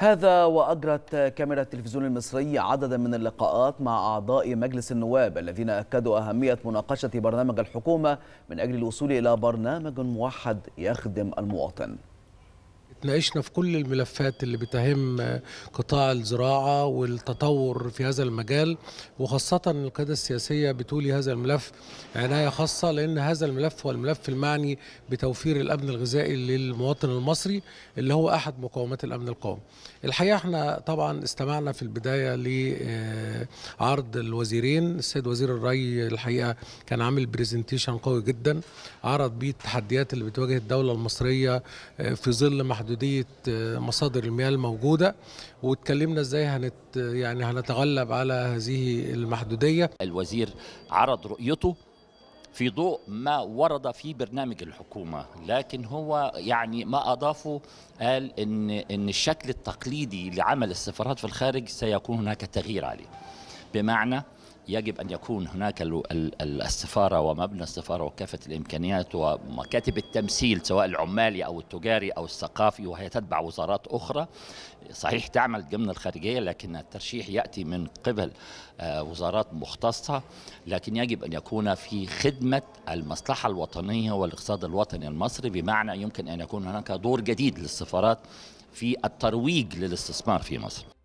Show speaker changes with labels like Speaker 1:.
Speaker 1: هذا وأجرت كاميرا التلفزيون المصري عددا من اللقاءات مع أعضاء مجلس النواب الذين أكدوا أهمية مناقشة برنامج الحكومة من أجل الوصول إلى برنامج موحد يخدم المواطن
Speaker 2: ناقشنا في كل الملفات اللي بتهم قطاع الزراعة والتطور في هذا المجال وخاصة القيادة السياسية بتولي هذا الملف عناية خاصة لأن هذا الملف هو الملف المعني بتوفير الأمن الغذائي للمواطن المصري اللي هو أحد مقومات الأمن القومي الحقيقة احنا طبعا استمعنا في البداية لعرض آه، الوزيرين السيد وزير الري الحقيقة كان عامل برزنتيشن قوي جدا عرض بيه التحديات اللي بتواجه الدولة المصرية آه، في ظل محدود محدوديه آه، مصادر المياه الموجوده واتكلمنا ازاي هنت يعني هنتغلب على هذه المحدوديه الوزير عرض رؤيته في ضوء ما ورد في برنامج
Speaker 3: الحكومة لكن هو يعني ما أضافه قال إن, إن الشكل التقليدي لعمل السفارات في الخارج سيكون هناك تغيير عليه بمعنى يجب أن يكون هناك السفارة ومبنى السفارة وكافة الإمكانيات ومكاتب التمثيل سواء العمالي أو التجاري أو الثقافي وهي تتبع وزارات أخرى صحيح تعمل ضمن الخارجية لكن الترشيح يأتي من قبل آه، وزارات مختصة لكن يجب أن يكون في خدمة المصلحة الوطنية والاقتصاد الوطني المصري بمعنى يمكن أن يكون هناك دور جديد للسفارات في الترويج للاستثمار في مصر